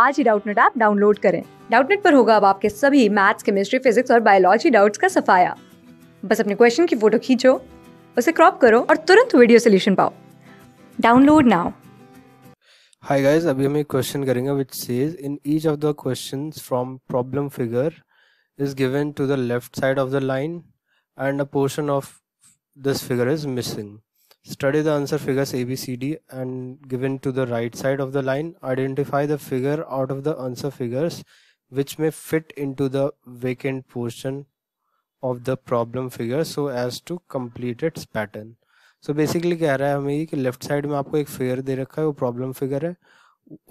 आज ही Doubtnut app download करें डाउटनेट पर होगा अब आपके सभी मैथ्स केमिस्ट्री फिजिक्स और बायोलॉजी डाउट्स का सफाया बस अपने क्वेश्चन की फोटो खींचो उसे क्रॉप करो और तुरंत वीडियो सोल्यूशन पाओ डाउनलोड नाउ हाय गाइस अभी हम एक क्वेश्चन करेंगे which says in each of the questions from problem figure is given to the left side of the line and a portion of this figure is missing Study the answer figures a b c d and given to the right side of the line. Identify the figure out of the answer figures which may fit into the vacant portion of the problem figure so as to complete its pattern. So so basically कह रहा है हमें ये कि left side में आपको एक figure दे रखा है वो प्रॉब्लम फिगर है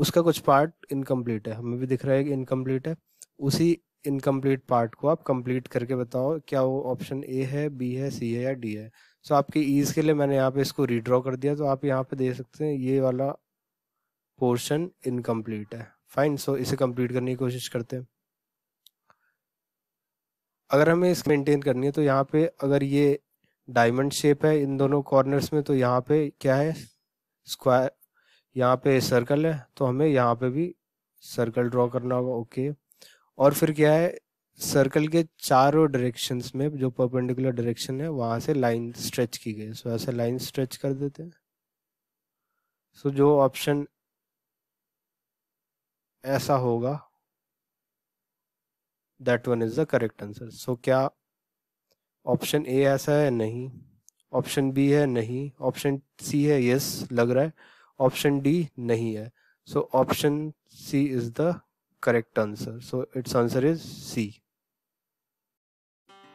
उसका कुछ पार्ट इनकम्प्लीट है हमें भी दिख रहा है कि इनकम्प्लीट है उसी इनकम्प्लीट पार्ट को आप कंप्लीट करके बताओ क्या वो ऑप्शन ए है बी है सी है या डी है सो आपकी ईज़ के लिए मैंने यहाँ पे इसको रिड्रॉ कर दिया तो आप यहाँ पे देख सकते हैं ये वाला पोर्शन इनकम्प्लीट है फाइन सो इसे कंप्लीट करने की कोशिश करते हैं अगर हमें इसको मेंटेन करनी है तो यहाँ पे अगर ये डायमंड शेप है इन दोनों कॉर्नर्स में तो यहाँ पे क्या है स्क्वायर यहाँ पे सर्कल है तो हमें यहाँ पे भी सर्कल ड्रॉ करना होगा ओके और फिर क्या है सर्कल के चारों डायरेक्शन में जो परपेंडिकुलर डायरेक्शन है वहाँ से लाइन स्ट्रेच की गई सो ऐसे लाइन स्ट्रेच कर देते हैं सो जो ऑप्शन ऐसा होगा that one is the correct answer so क्या ऑप्शन ए ऐसा है नहीं ऑप्शन बी है नहीं ऑप्शन सी है यस लग रहा है ऑप्शन डी नहीं है so option C is the correct answer so it's answer is C